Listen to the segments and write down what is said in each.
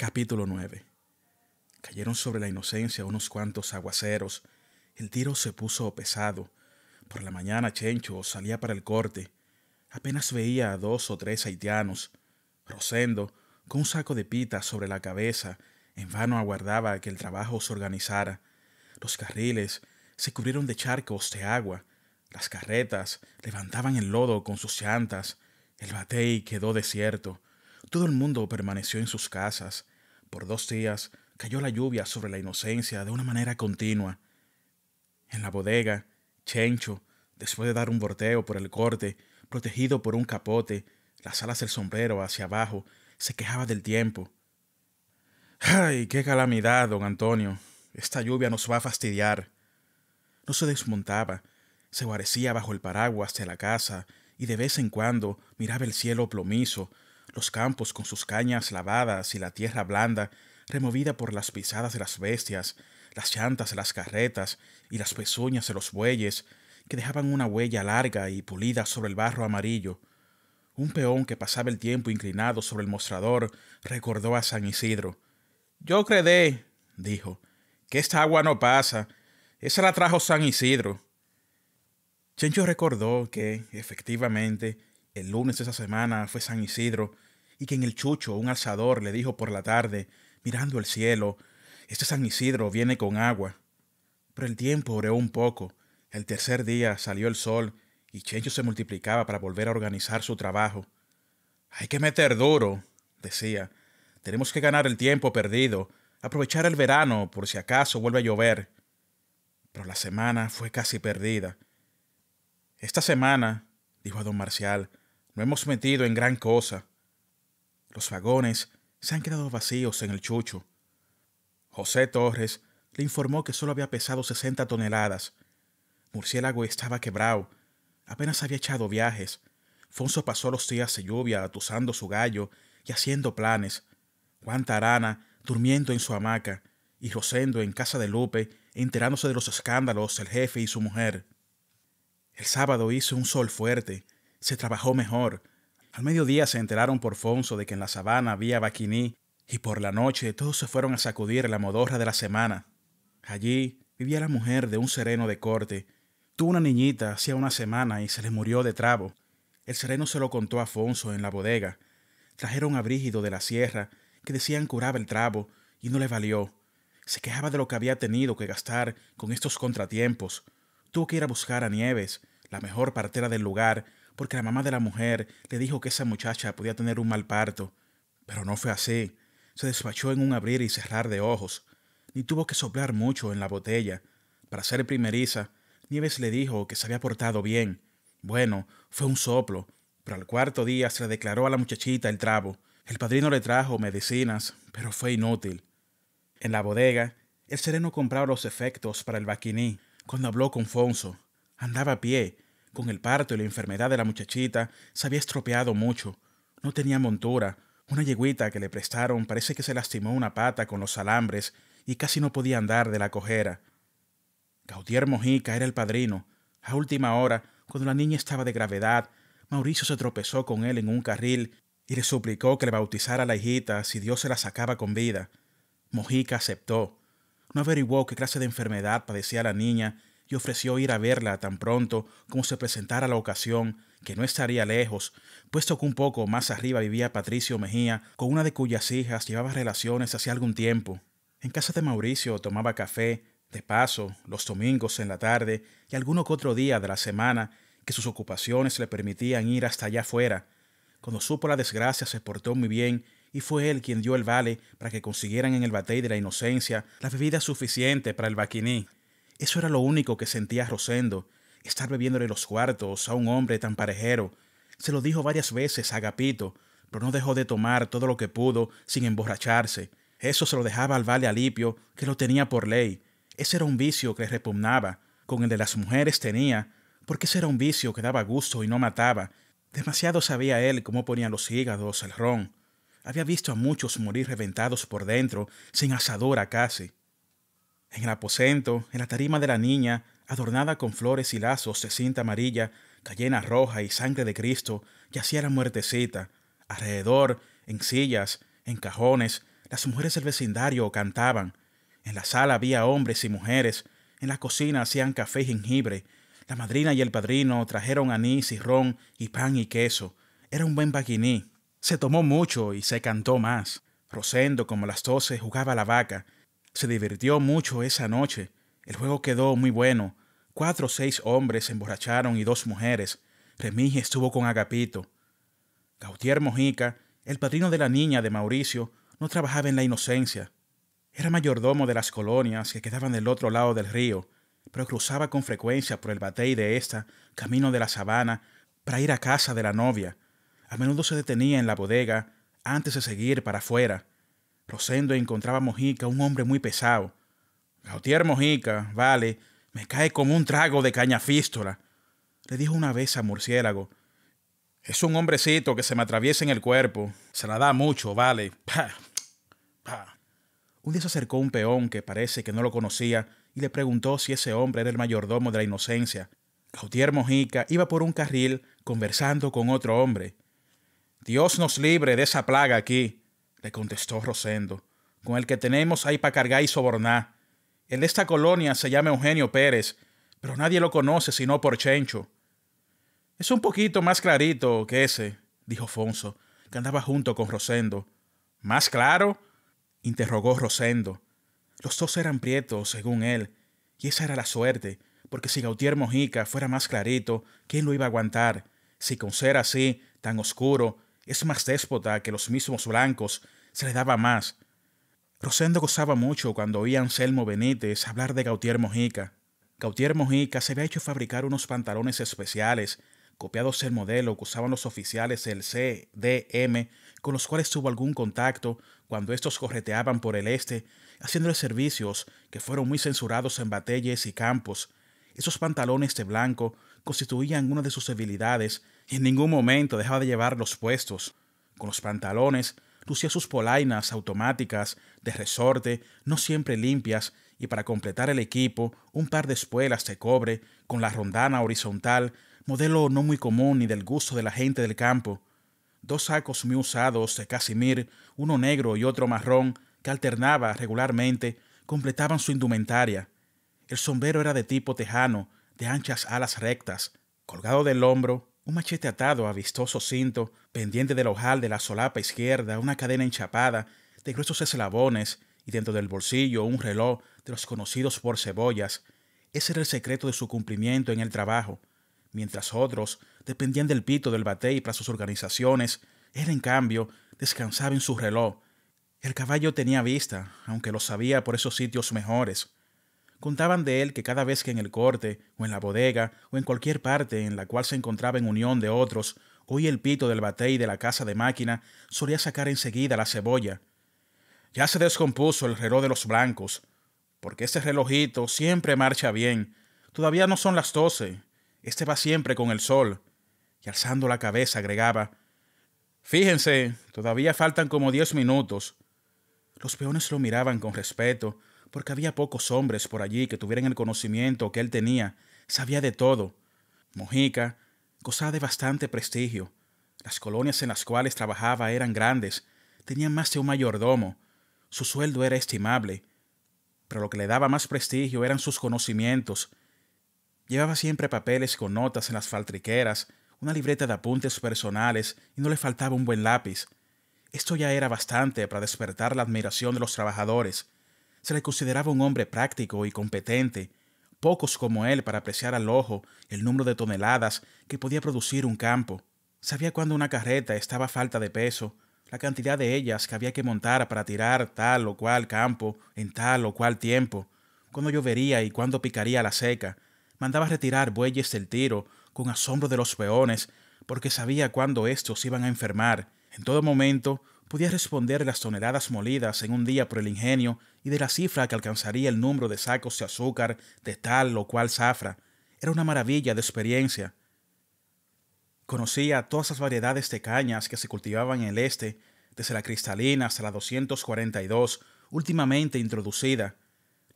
Capítulo 9. Cayeron sobre la inocencia unos cuantos aguaceros. El tiro se puso pesado. Por la mañana Chencho salía para el corte. Apenas veía a dos o tres haitianos. Rosendo, con un saco de pita sobre la cabeza, en vano aguardaba que el trabajo se organizara. Los carriles se cubrieron de charcos de agua. Las carretas levantaban el lodo con sus llantas. El batey quedó desierto. Todo el mundo permaneció en sus casas. Por dos días cayó la lluvia sobre la inocencia de una manera continua. En la bodega, Chencho, después de dar un bordeo por el corte, protegido por un capote, las alas del sombrero hacia abajo, se quejaba del tiempo. ¡Ay, qué calamidad, don Antonio! Esta lluvia nos va a fastidiar. No se desmontaba, se guarecía bajo el paraguas de la casa y de vez en cuando miraba el cielo plomizo los campos con sus cañas lavadas y la tierra blanda, removida por las pisadas de las bestias, las llantas de las carretas y las pezuñas de los bueyes, que dejaban una huella larga y pulida sobre el barro amarillo. Un peón que pasaba el tiempo inclinado sobre el mostrador recordó a San Isidro. Yo credé, dijo, que esta agua no pasa. Esa la trajo San Isidro. Chencho recordó que, efectivamente, el lunes de esa semana fue San Isidro, y que en el chucho un alzador le dijo por la tarde, mirando el cielo, este San Isidro viene con agua. Pero el tiempo oreó un poco, el tercer día salió el sol, y Chencho se multiplicaba para volver a organizar su trabajo. Hay que meter duro, decía. Tenemos que ganar el tiempo perdido, aprovechar el verano por si acaso vuelve a llover. Pero la semana fue casi perdida. Esta semana, dijo a don Marcial, no hemos metido en gran cosa. Los vagones se han quedado vacíos en el chucho. José Torres le informó que solo había pesado 60 toneladas. Murciélago estaba quebrado. Apenas había echado viajes. Fonso pasó los días de lluvia atusando su gallo y haciendo planes. Juan Tarana durmiendo en su hamaca y Rosendo en casa de Lupe enterándose de los escándalos el jefe y su mujer. El sábado hizo un sol fuerte se trabajó mejor. Al mediodía se enteraron por Fonso de que en la sabana había vaquiní, y por la noche todos se fueron a sacudir la modorra de la semana. Allí vivía la mujer de un sereno de corte. Tuvo una niñita hacía una semana y se le murió de trabo. El sereno se lo contó a Fonso en la bodega. Trajeron a Brígido de la sierra, que decían curaba el trabo, y no le valió. Se quejaba de lo que había tenido que gastar con estos contratiempos. Tuvo que ir a buscar a Nieves, la mejor partera del lugar, porque la mamá de la mujer le dijo que esa muchacha podía tener un mal parto, pero no fue así. Se despachó en un abrir y cerrar de ojos, ni tuvo que soplar mucho en la botella. Para ser primeriza, Nieves le dijo que se había portado bien. Bueno, fue un soplo, pero al cuarto día se le declaró a la muchachita el trabo. El padrino le trajo medicinas, pero fue inútil. En la bodega, el sereno compraba los efectos para el vaquiní. Cuando habló con Fonso, andaba a pie, con el parto y la enfermedad de la muchachita, se había estropeado mucho. No tenía montura. Una yeguita que le prestaron parece que se lastimó una pata con los alambres y casi no podía andar de la cojera. Gautier Mojica era el padrino. A última hora, cuando la niña estaba de gravedad, Mauricio se tropezó con él en un carril y le suplicó que le bautizara a la hijita si Dios se la sacaba con vida. Mojica aceptó. No averiguó qué clase de enfermedad padecía la niña y ofreció ir a verla tan pronto como se presentara la ocasión, que no estaría lejos, puesto que un poco más arriba vivía Patricio Mejía, con una de cuyas hijas llevaba relaciones hacía algún tiempo. En casa de Mauricio tomaba café, de paso, los domingos en la tarde y alguno que otro día de la semana, que sus ocupaciones le permitían ir hasta allá afuera. Cuando supo la desgracia se portó muy bien y fue él quien dio el vale para que consiguieran en el batey de la inocencia la bebida suficiente para el vaquiní. Eso era lo único que sentía Rosendo, estar bebiéndole los cuartos a un hombre tan parejero. Se lo dijo varias veces a Agapito, pero no dejó de tomar todo lo que pudo sin emborracharse. Eso se lo dejaba al vale Alipio, que lo tenía por ley. Ese era un vicio que le repugnaba, con el de las mujeres tenía, porque ese era un vicio que daba gusto y no mataba. Demasiado sabía él cómo ponían los hígados el ron. Había visto a muchos morir reventados por dentro, sin asadora casi. En el aposento, en la tarima de la niña, adornada con flores y lazos de cinta amarilla, cayena roja y sangre de Cristo, yacía la muertecita. Alrededor, en sillas, en cajones, las mujeres del vecindario cantaban. En la sala había hombres y mujeres. En la cocina hacían café y jengibre. La madrina y el padrino trajeron anís y ron y pan y queso. Era un buen baguiní. Se tomó mucho y se cantó más. Rosendo, como las doce, jugaba la vaca. Se divirtió mucho esa noche. El juego quedó muy bueno. Cuatro o seis hombres se emborracharon y dos mujeres. Remigio estuvo con Agapito. Gautier Mojica, el padrino de la niña de Mauricio, no trabajaba en la inocencia. Era mayordomo de las colonias que quedaban del otro lado del río, pero cruzaba con frecuencia por el batey de esta, camino de la sabana, para ir a casa de la novia. A menudo se detenía en la bodega antes de seguir para afuera. Rosendo encontraba Mojica, un hombre muy pesado. Gautier Mojica, vale, me cae como un trago de caña fístola. Le dijo una vez a Murciélago. Es un hombrecito que se me atraviesa en el cuerpo. Se la da mucho, vale. Un día se acercó un peón que parece que no lo conocía y le preguntó si ese hombre era el mayordomo de la inocencia. Gautier Mojica iba por un carril conversando con otro hombre. Dios nos libre de esa plaga aquí, le contestó Rosendo, con el que tenemos ahí para cargar y sobornar. El de esta colonia se llama Eugenio Pérez, pero nadie lo conoce sino por Chencho. Es un poquito más clarito que ese, dijo Fonso, que andaba junto con Rosendo. ¿Más claro? interrogó Rosendo. Los dos eran prietos, según él, y esa era la suerte, porque si Gautier Mojica fuera más clarito, ¿quién lo iba a aguantar? Si con ser así, tan oscuro, es más déspota que los mismos blancos, se le daba más. Rosendo gozaba mucho cuando oía a Anselmo Benítez hablar de Gautier Mojica. Gautier Mojica se había hecho fabricar unos pantalones especiales, copiados el modelo que usaban los oficiales del CDM, con los cuales tuvo algún contacto cuando estos correteaban por el este, haciéndole servicios que fueron muy censurados en batalles y campos. Esos pantalones de blanco constituían una de sus debilidades, y en ningún momento dejaba de llevar los puestos. Con los pantalones, lucía sus polainas automáticas, de resorte, no siempre limpias, y para completar el equipo, un par de espuelas de cobre, con la rondana horizontal, modelo no muy común ni del gusto de la gente del campo. Dos sacos muy usados de casimir, uno negro y otro marrón, que alternaba regularmente, completaban su indumentaria. El sombrero era de tipo tejano, de anchas alas rectas, colgado del hombro un machete atado a vistoso cinto, pendiente del ojal de la solapa izquierda, una cadena enchapada, de gruesos eslabones, y dentro del bolsillo un reloj de los conocidos por cebollas. Ese era el secreto de su cumplimiento en el trabajo. Mientras otros dependían del pito del batey para sus organizaciones, él, en cambio, descansaba en su reloj. El caballo tenía vista, aunque lo sabía por esos sitios mejores. Contaban de él que cada vez que en el corte, o en la bodega, o en cualquier parte en la cual se encontraba en unión de otros, oía el pito del batey de la casa de máquina, solía sacar enseguida la cebolla. Ya se descompuso el reloj de los blancos, porque ese relojito siempre marcha bien. Todavía no son las doce. Este va siempre con el sol. Y alzando la cabeza agregaba, Fíjense, todavía faltan como diez minutos. Los peones lo miraban con respeto, porque había pocos hombres por allí que tuvieran el conocimiento que él tenía, sabía de todo. Mojica gozaba de bastante prestigio. Las colonias en las cuales trabajaba eran grandes, tenía más de un mayordomo, su sueldo era estimable, pero lo que le daba más prestigio eran sus conocimientos. Llevaba siempre papeles con notas en las faltriqueras, una libreta de apuntes personales y no le faltaba un buen lápiz. Esto ya era bastante para despertar la admiración de los trabajadores. Se le consideraba un hombre práctico y competente, pocos como él para apreciar al ojo el número de toneladas que podía producir un campo. Sabía cuándo una carreta estaba a falta de peso, la cantidad de ellas que había que montar para tirar tal o cual campo en tal o cual tiempo, cuando llovería y cuándo picaría la seca. Mandaba retirar bueyes del tiro con asombro de los peones, porque sabía cuándo estos iban a enfermar. En todo momento podía responder las toneladas molidas en un día por el ingenio y de la cifra que alcanzaría el número de sacos de azúcar de tal o cual zafra. Era una maravilla de experiencia. Conocía todas las variedades de cañas que se cultivaban en el este, desde la cristalina hasta la 242, últimamente introducida.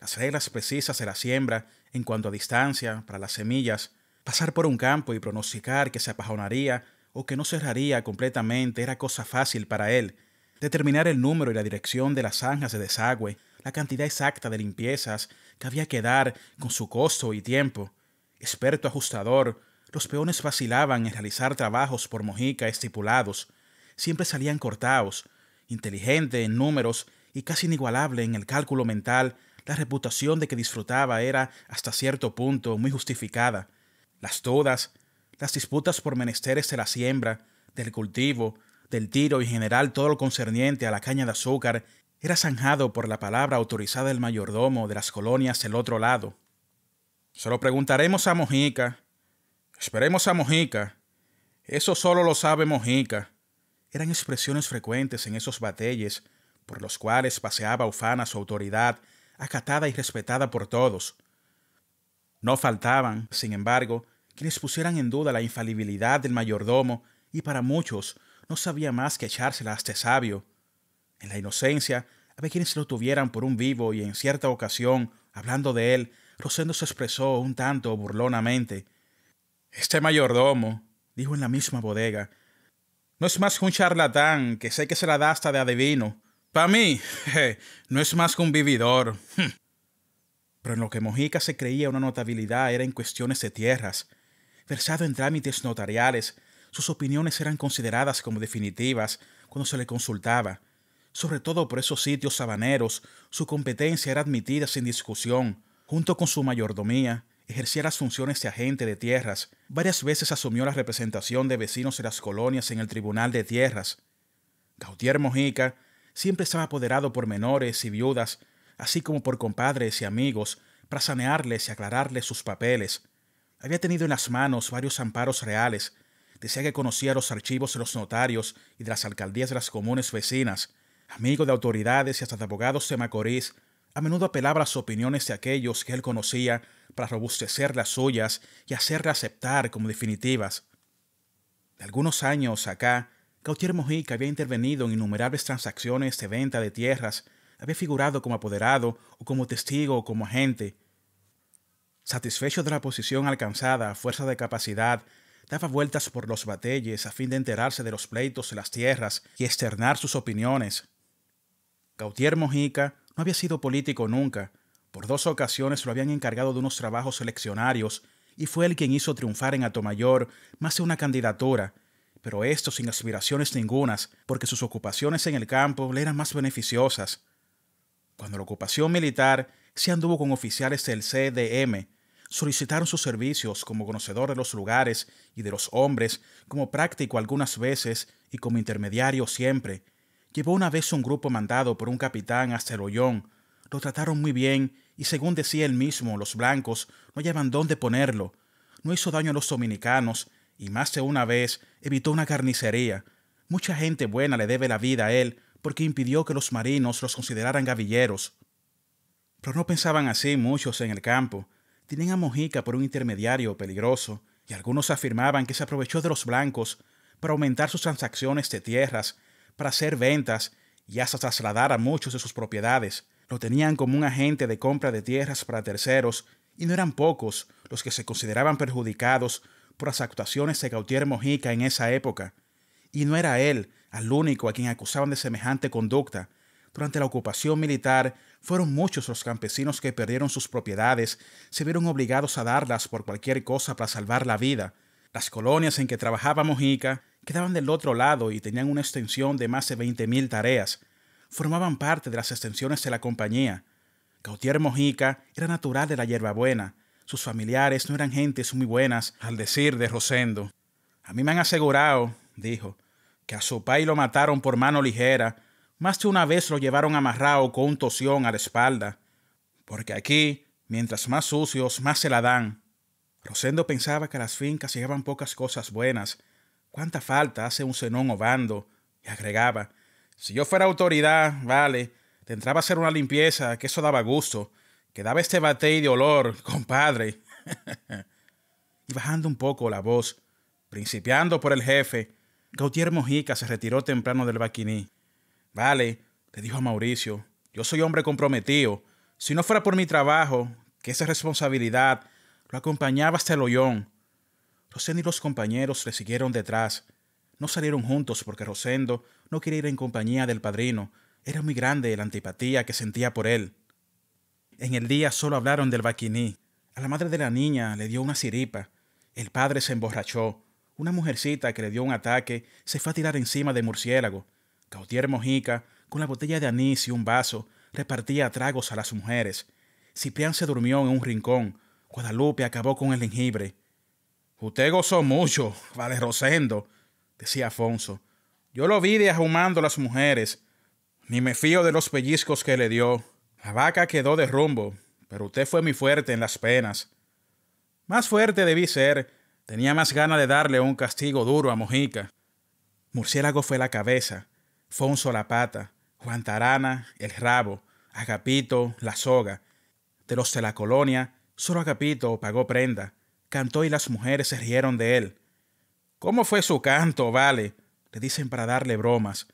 Las reglas precisas de la siembra en cuanto a distancia para las semillas, pasar por un campo y pronosticar que se apajonaría o que no cerraría completamente era cosa fácil para él, determinar el número y la dirección de las zanjas de desagüe, la cantidad exacta de limpiezas que había que dar con su costo y tiempo. Experto ajustador, los peones vacilaban en realizar trabajos por Mojica estipulados. Siempre salían cortados, inteligente en números y casi inigualable en el cálculo mental, la reputación de que disfrutaba era, hasta cierto punto, muy justificada. Las dudas, las disputas por menesteres de la siembra, del cultivo, del tiro y general todo lo concerniente a la caña de azúcar era zanjado por la palabra autorizada del mayordomo de las colonias del otro lado. Se lo preguntaremos a Mojica. Esperemos a Mojica. Eso solo lo sabe Mojica. Eran expresiones frecuentes en esos batalles por los cuales paseaba ufana su autoridad, acatada y respetada por todos. No faltaban, sin embargo, quienes pusieran en duda la infalibilidad del mayordomo y para muchos no sabía más que echársela a este sabio. En la inocencia, había quienes lo tuvieran por un vivo y en cierta ocasión, hablando de él, Rosendo se expresó un tanto burlonamente. Este mayordomo, dijo en la misma bodega, no es más que un charlatán que sé que se la da hasta de adivino. Para mí, no es más que un vividor. Pero en lo que Mojica se creía una notabilidad era en cuestiones de tierras. Versado en trámites notariales, sus opiniones eran consideradas como definitivas cuando se le consultaba. Sobre todo por esos sitios sabaneros, su competencia era admitida sin discusión. Junto con su mayordomía, ejercía las funciones de agente de tierras. Varias veces asumió la representación de vecinos de las colonias en el Tribunal de Tierras. Gautier Mojica siempre estaba apoderado por menores y viudas, así como por compadres y amigos, para sanearles y aclararles sus papeles. Había tenido en las manos varios amparos reales, Decía que conocía los archivos de los notarios y de las alcaldías de las comunes vecinas, amigo de autoridades y hasta de abogados de Macorís. A menudo apelaba a las opiniones de aquellos que él conocía para robustecer las suyas y hacerlas aceptar como definitivas. De algunos años acá, Gautier Mojica había intervenido en innumerables transacciones de venta de tierras, había figurado como apoderado o como testigo o como agente. Satisfecho de la posición alcanzada a fuerza de capacidad, daba vueltas por los batelles a fin de enterarse de los pleitos de las tierras y externar sus opiniones. Gautier Mojica no había sido político nunca. Por dos ocasiones lo habían encargado de unos trabajos eleccionarios y fue el quien hizo triunfar en Atomayor más de una candidatura, pero esto sin aspiraciones ningunas, porque sus ocupaciones en el campo le eran más beneficiosas. Cuando la ocupación militar, se anduvo con oficiales del CDM, solicitaron sus servicios como conocedor de los lugares y de los hombres, como práctico algunas veces y como intermediario siempre. Llevó una vez un grupo mandado por un capitán hasta el hoyón. Lo trataron muy bien y según decía él mismo, los blancos no llevan dónde ponerlo. No hizo daño a los dominicanos y más de una vez evitó una carnicería. Mucha gente buena le debe la vida a él porque impidió que los marinos los consideraran gavilleros. Pero no pensaban así muchos en el campo. Tienen a Mojica por un intermediario peligroso, y algunos afirmaban que se aprovechó de los blancos para aumentar sus transacciones de tierras, para hacer ventas y hasta trasladar a muchos de sus propiedades. Lo tenían como un agente de compra de tierras para terceros, y no eran pocos los que se consideraban perjudicados por las actuaciones de Gautier Mojica en esa época. Y no era él al único a quien acusaban de semejante conducta. Durante la ocupación militar, fueron muchos los campesinos que perdieron sus propiedades, se vieron obligados a darlas por cualquier cosa para salvar la vida. Las colonias en que trabajaba Mojica quedaban del otro lado y tenían una extensión de más de 20.000 tareas. Formaban parte de las extensiones de la compañía. Gautier Mojica era natural de la Hierbabuena. Sus familiares no eran gentes muy buenas, al decir de Rosendo. A mí me han asegurado, dijo, que a su pai lo mataron por mano ligera más de una vez lo llevaron amarrado con tosión a la espalda, porque aquí, mientras más sucios, más se la dan. Rosendo pensaba que a las fincas llegaban pocas cosas buenas. ¿Cuánta falta hace un cenón ovando? Y agregaba, si yo fuera autoridad, vale, te entraba a hacer una limpieza, que eso daba gusto, que daba este batey de olor, compadre. y bajando un poco la voz, principiando por el jefe, Gautier Mojica se retiró temprano del baquiní. Vale, le dijo a Mauricio, yo soy hombre comprometido. Si no fuera por mi trabajo, que esa responsabilidad lo acompañaba hasta el hoyón. Rosendo y los compañeros le siguieron detrás. No salieron juntos porque Rosendo no quería ir en compañía del padrino. Era muy grande la antipatía que sentía por él. En el día solo hablaron del vaquiní. A la madre de la niña le dio una siripa. El padre se emborrachó. Una mujercita que le dio un ataque se fue a tirar encima de murciélago. Gautier Mojica, con la botella de anís y un vaso, repartía tragos a las mujeres. Ciprián se durmió en un rincón. Guadalupe acabó con el jengibre. Usted gozó mucho, vale Rosendo, decía Afonso. Yo lo vi deshumando a las mujeres. Ni me fío de los pellizcos que le dio. La vaca quedó de rumbo, pero usted fue mi fuerte en las penas. Más fuerte debí ser. Tenía más gana de darle un castigo duro a Mojica. Murciélago fue la cabeza. Fonso la pata, Juan Tarana, el rabo, Agapito, la soga. De los de la colonia, solo Agapito pagó prenda. Cantó y las mujeres se rieron de él. ¿Cómo fue su canto, vale? le dicen para darle bromas.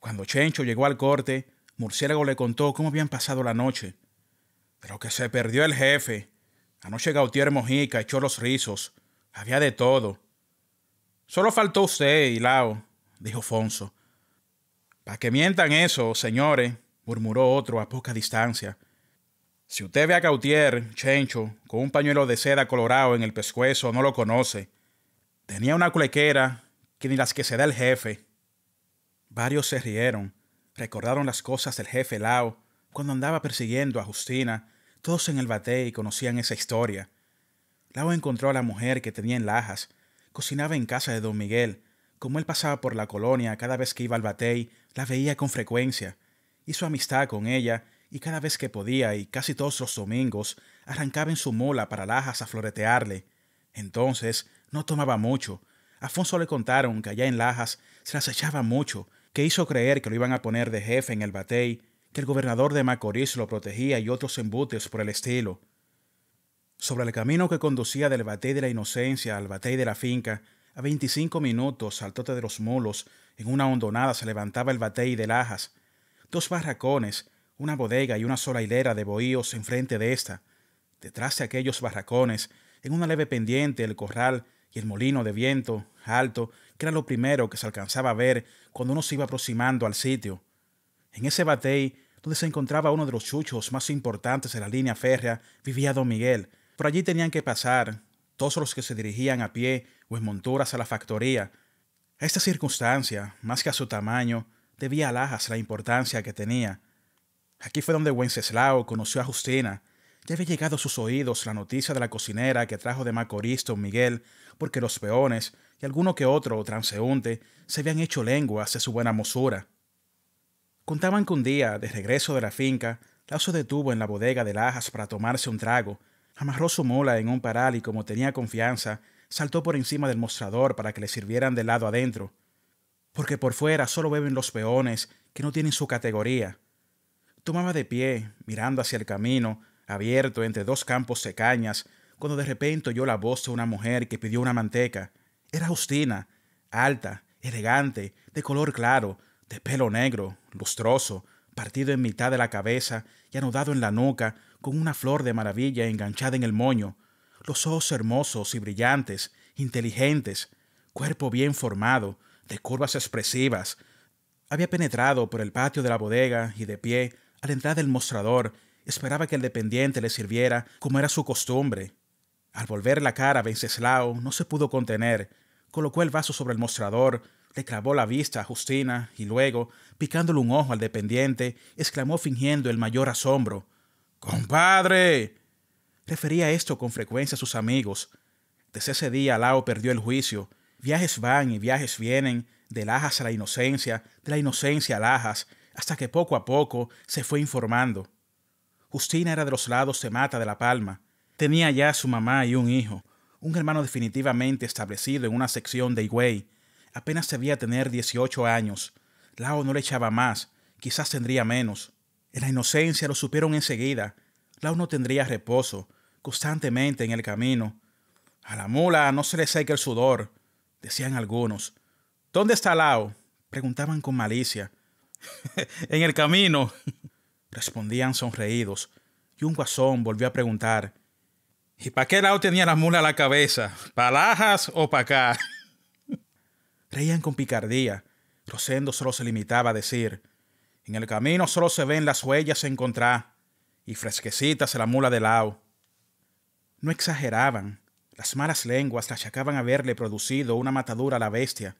Cuando Chencho llegó al corte, Murciélago le contó cómo habían pasado la noche. Pero que se perdió el jefe. Anoche Gautier Mojica echó los rizos. Había de todo. Solo faltó usted, Hilao, dijo Fonso. Para que mientan eso, señores, murmuró otro a poca distancia. Si usted ve a Gautier, Chencho, con un pañuelo de seda colorado en el pescuezo, no lo conoce. Tenía una culequera que ni las que se da el jefe. Varios se rieron, recordaron las cosas del jefe Lao cuando andaba persiguiendo a Justina. Todos en el batey conocían esa historia. Lao encontró a la mujer que tenía en Lajas, cocinaba en casa de don Miguel. Como él pasaba por la colonia cada vez que iba al batey, la veía con frecuencia, hizo amistad con ella, y cada vez que podía y casi todos los domingos arrancaba en su mola para Lajas a floretearle. Entonces no tomaba mucho. Afonso le contaron que allá en Lajas se las echaba mucho, que hizo creer que lo iban a poner de jefe en el batey, que el gobernador de Macorís lo protegía y otros embutes por el estilo. Sobre el camino que conducía del batey de la Inocencia al batey de la finca, a veinticinco minutos al tote de los mulos en una hondonada se levantaba el batey de lajas, dos barracones, una bodega y una sola hilera de bohíos enfrente de ésta. Detrás de aquellos barracones, en una leve pendiente, el corral y el molino de viento, alto, que era lo primero que se alcanzaba a ver cuando uno se iba aproximando al sitio. En ese batey, donde se encontraba uno de los chuchos más importantes de la línea férrea, vivía don Miguel. Por allí tenían que pasar todos los que se dirigían a pie o en monturas a la factoría, a esta circunstancia, más que a su tamaño, debía Lajas la importancia que tenía. Aquí fue donde Wenceslao conoció a Justina. Ya había llegado a sus oídos la noticia de la cocinera que trajo de Macorís don Miguel, porque los peones y alguno que otro transeúnte se habían hecho lenguas de su buena mosura. Contaban que un día, de regreso de la finca, Lao se detuvo en la bodega de Lajas para tomarse un trago, amarró su mola en un paral y como tenía confianza, saltó por encima del mostrador para que le sirvieran de lado adentro, porque por fuera solo beben los peones que no tienen su categoría. Tomaba de pie, mirando hacia el camino, abierto entre dos campos de cañas, cuando de repente oyó la voz de una mujer que pidió una manteca. Era Justina, alta, elegante, de color claro, de pelo negro, lustroso, partido en mitad de la cabeza y anudado en la nuca, con una flor de maravilla enganchada en el moño, los ojos hermosos y brillantes, inteligentes, cuerpo bien formado, de curvas expresivas. Había penetrado por el patio de la bodega y de pie, al entrar entrada del mostrador, esperaba que el dependiente le sirviera como era su costumbre. Al volver la cara a Venceslao, no se pudo contener, colocó el vaso sobre el mostrador, le clavó la vista a Justina y luego, picándole un ojo al dependiente, exclamó fingiendo el mayor asombro: Compadre, Refería esto con frecuencia a sus amigos. Desde ese día Lao perdió el juicio. Viajes van y viajes vienen, de Lajas a la inocencia, de la inocencia a Lajas, hasta que poco a poco se fue informando. Justina era de los lados de Mata de la Palma. Tenía ya su mamá y un hijo, un hermano definitivamente establecido en una sección de Higüey. Apenas debía tener 18 años. Lao no le echaba más, quizás tendría menos. En la inocencia lo supieron enseguida, Lao no tendría reposo constantemente en el camino. A la mula no se le seca el sudor, decían algunos. ¿Dónde está Lao? preguntaban con malicia. en el camino, respondían sonreídos, y un guasón volvió a preguntar. ¿Y para qué Lao tenía la mula a la cabeza? ¿Palajas o para acá? Reían con picardía. Rosendo solo se limitaba a decir: En el camino solo se ven las huellas encontradas y fresquecitas se la mula de lao. No exageraban. Las malas lenguas las achacaban haberle producido una matadura a la bestia.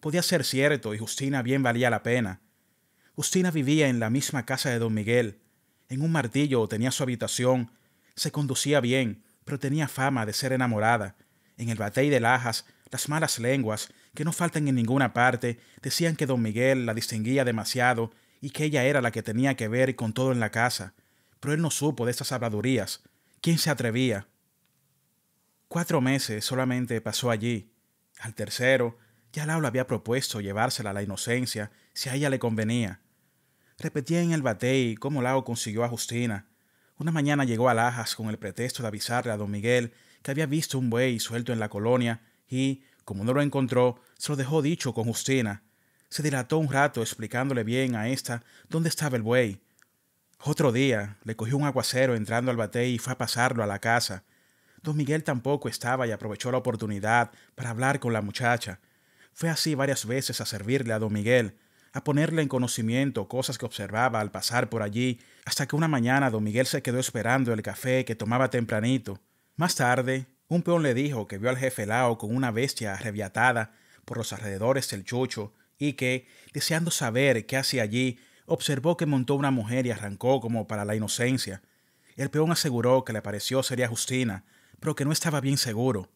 Podía ser cierto y Justina bien valía la pena. Justina vivía en la misma casa de don Miguel. En un martillo tenía su habitación. Se conducía bien, pero tenía fama de ser enamorada. En el batey de Lajas, las malas lenguas, que no faltan en ninguna parte, decían que don Miguel la distinguía demasiado y que ella era la que tenía que ver con todo en la casa pero él no supo de estas habladurías. ¿Quién se atrevía? Cuatro meses solamente pasó allí. Al tercero, ya Lau le había propuesto llevársela a la inocencia si a ella le convenía. Repetía en el batey cómo Lao consiguió a Justina. Una mañana llegó a Lajas con el pretexto de avisarle a don Miguel que había visto un buey suelto en la colonia y, como no lo encontró, se lo dejó dicho con Justina. Se dilató un rato explicándole bien a esta dónde estaba el buey, otro día le cogió un aguacero entrando al batey y fue a pasarlo a la casa. Don Miguel tampoco estaba y aprovechó la oportunidad para hablar con la muchacha. Fue así varias veces a servirle a don Miguel, a ponerle en conocimiento cosas que observaba al pasar por allí, hasta que una mañana don Miguel se quedó esperando el café que tomaba tempranito. Más tarde, un peón le dijo que vio al jefe Lao con una bestia arrebiatada por los alrededores del chucho y que, deseando saber qué hacía allí, observó que montó una mujer y arrancó como para la inocencia. El peón aseguró que le pareció sería Justina, pero que no estaba bien seguro.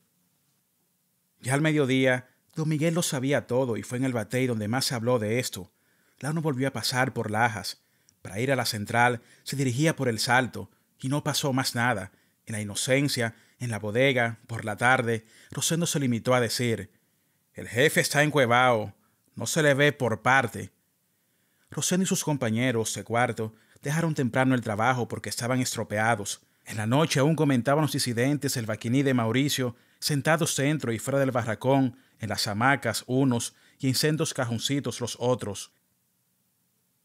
Ya al mediodía, don Miguel lo sabía todo y fue en el batey donde más se habló de esto. La uno volvió a pasar por Lajas. Para ir a la central se dirigía por el salto y no pasó más nada. En la inocencia, en la bodega, por la tarde, Rosendo se limitó a decir: El jefe está en Cuevao, no se le ve por parte Rosén y sus compañeros de cuarto dejaron temprano el trabajo porque estaban estropeados. En la noche aún comentaban los disidentes el vaquiní de Mauricio, sentados dentro y fuera del barracón, en las hamacas unos y en sendos cajoncitos los otros.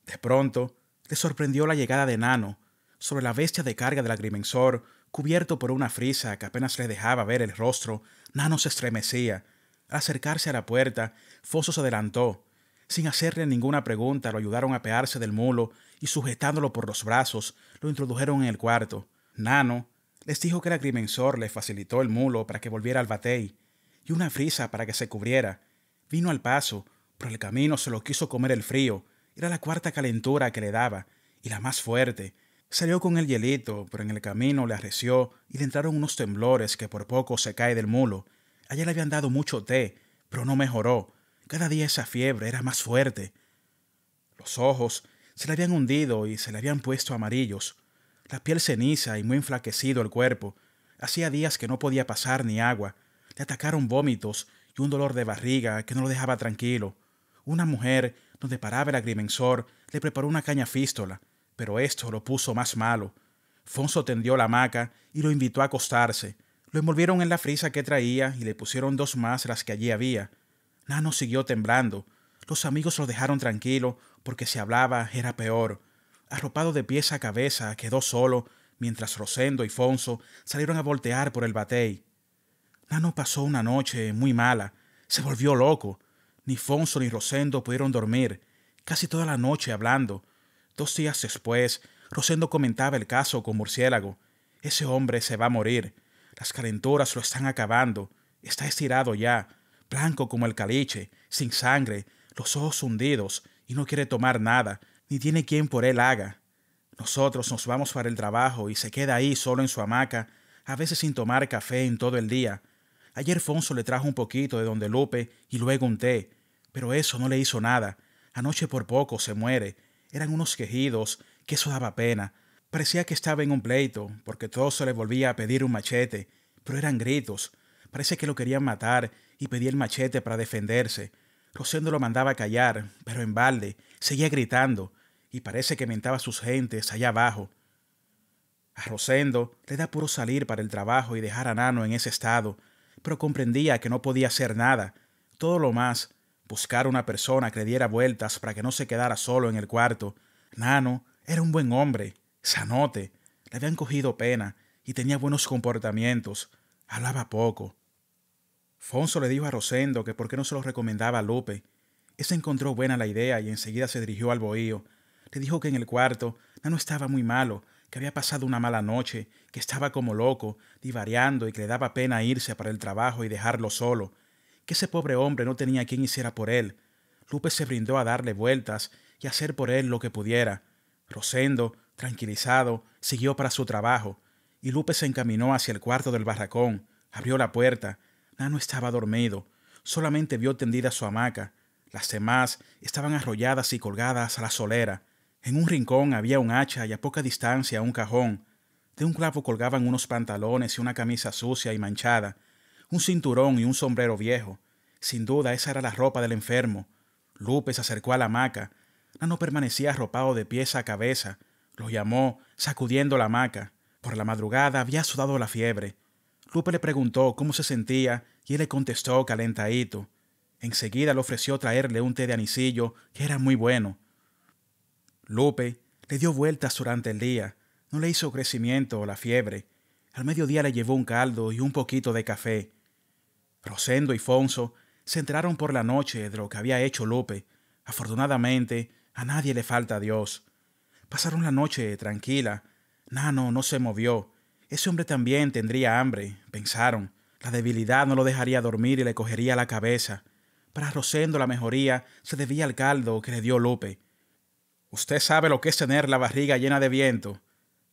De pronto, le sorprendió la llegada de Nano, sobre la bestia de carga del agrimensor, cubierto por una frisa que apenas le dejaba ver el rostro, Nano se estremecía. Al acercarse a la puerta, Foso se adelantó, sin hacerle ninguna pregunta, lo ayudaron a apearse del mulo y sujetándolo por los brazos, lo introdujeron en el cuarto. Nano les dijo que el agrimensor le facilitó el mulo para que volviera al batey y una frisa para que se cubriera. Vino al paso, pero el camino se lo quiso comer el frío. Era la cuarta calentura que le daba y la más fuerte. Salió con el hielito, pero en el camino le arreció y le entraron unos temblores que por poco se cae del mulo. Allá le habían dado mucho té, pero no mejoró. Cada día esa fiebre era más fuerte. Los ojos se le habían hundido y se le habían puesto amarillos, la piel ceniza y muy enflaquecido el cuerpo. Hacía días que no podía pasar ni agua. Le atacaron vómitos y un dolor de barriga que no lo dejaba tranquilo. Una mujer, donde paraba el agrimensor, le preparó una caña fístola, pero esto lo puso más malo. Fonso tendió la hamaca y lo invitó a acostarse. Lo envolvieron en la frisa que traía y le pusieron dos más las que allí había. Nano siguió temblando. Los amigos lo dejaron tranquilo, porque si hablaba era peor. Arropado de pies a cabeza, quedó solo, mientras Rosendo y Fonso salieron a voltear por el batey. Nano pasó una noche muy mala. Se volvió loco. Ni Fonso ni Rosendo pudieron dormir, casi toda la noche hablando. Dos días después, Rosendo comentaba el caso con Murciélago. Ese hombre se va a morir. Las calenturas lo están acabando. Está estirado ya blanco como el caliche, sin sangre, los ojos hundidos, y no quiere tomar nada, ni tiene quien por él haga. Nosotros nos vamos para el trabajo y se queda ahí solo en su hamaca, a veces sin tomar café en todo el día. Ayer Fonso le trajo un poquito de donde Lupe y luego un té, pero eso no le hizo nada. Anoche por poco se muere. Eran unos quejidos, que eso daba pena. Parecía que estaba en un pleito, porque todo se le volvía a pedir un machete, pero eran gritos. Parece que lo querían matar y pedía el machete para defenderse. Rosendo lo mandaba a callar, pero en balde, seguía gritando, y parece que mentaba a sus gentes allá abajo. A Rosendo le da puro salir para el trabajo y dejar a Nano en ese estado, pero comprendía que no podía hacer nada, todo lo más, buscar una persona que le diera vueltas para que no se quedara solo en el cuarto. Nano era un buen hombre, sanote, le habían cogido pena y tenía buenos comportamientos, hablaba poco, Fonso le dijo a Rosendo que por qué no se lo recomendaba a Lupe. Ese encontró buena la idea y enseguida se dirigió al bohío. Le dijo que en el cuarto Nano estaba muy malo, que había pasado una mala noche, que estaba como loco, divariando y que le daba pena irse para el trabajo y dejarlo solo, que ese pobre hombre no tenía quien hiciera por él. Lupe se brindó a darle vueltas y hacer por él lo que pudiera. Rosendo, tranquilizado, siguió para su trabajo, y Lupe se encaminó hacia el cuarto del barracón, abrió la puerta, Nano estaba dormido. Solamente vio tendida su hamaca. Las demás estaban arrolladas y colgadas a la solera. En un rincón había un hacha y a poca distancia un cajón. De un clavo colgaban unos pantalones y una camisa sucia y manchada, un cinturón y un sombrero viejo. Sin duda esa era la ropa del enfermo. Lupe se acercó a la hamaca. Nano permanecía arropado de pies a cabeza. Lo llamó, sacudiendo la hamaca. Por la madrugada había sudado la fiebre. Lupe le preguntó cómo se sentía y él le contestó calentadito. Enseguida le ofreció traerle un té de anisillo que era muy bueno. Lupe le dio vueltas durante el día, no le hizo crecimiento o la fiebre. Al mediodía le llevó un caldo y un poquito de café. Rosendo y Fonso se enteraron por la noche de lo que había hecho Lupe. Afortunadamente, a nadie le falta Dios. Pasaron la noche tranquila. Nano no se movió ese hombre también tendría hambre, pensaron. La debilidad no lo dejaría dormir y le cogería la cabeza. Para Rosendo la mejoría se debía al caldo que le dio Lupe. Usted sabe lo que es tener la barriga llena de viento.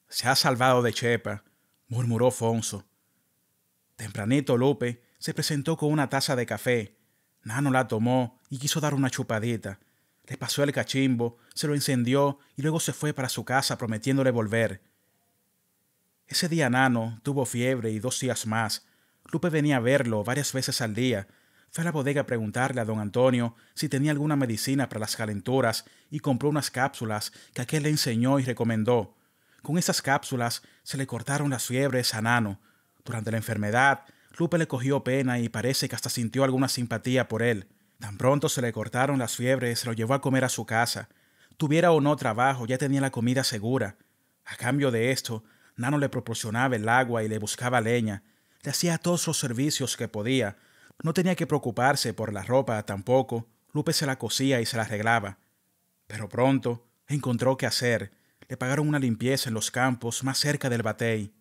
Se ha salvado de chepa, murmuró Fonso. Tempranito Lupe se presentó con una taza de café. Nano la tomó y quiso dar una chupadita. Le pasó el cachimbo, se lo encendió y luego se fue para su casa prometiéndole volver. Ese día Nano tuvo fiebre y dos días más. Lupe venía a verlo varias veces al día. Fue a la bodega a preguntarle a don Antonio si tenía alguna medicina para las calenturas y compró unas cápsulas que aquel le enseñó y recomendó. Con esas cápsulas se le cortaron las fiebres a Nano. Durante la enfermedad, Lupe le cogió pena y parece que hasta sintió alguna simpatía por él. Tan pronto se le cortaron las fiebres, se lo llevó a comer a su casa. Tuviera o no trabajo, ya tenía la comida segura. A cambio de esto, Nano le proporcionaba el agua y le buscaba leña. Le hacía todos los servicios que podía. No tenía que preocuparse por la ropa tampoco. Lupe se la cosía y se la arreglaba. Pero pronto encontró qué hacer. Le pagaron una limpieza en los campos más cerca del batey.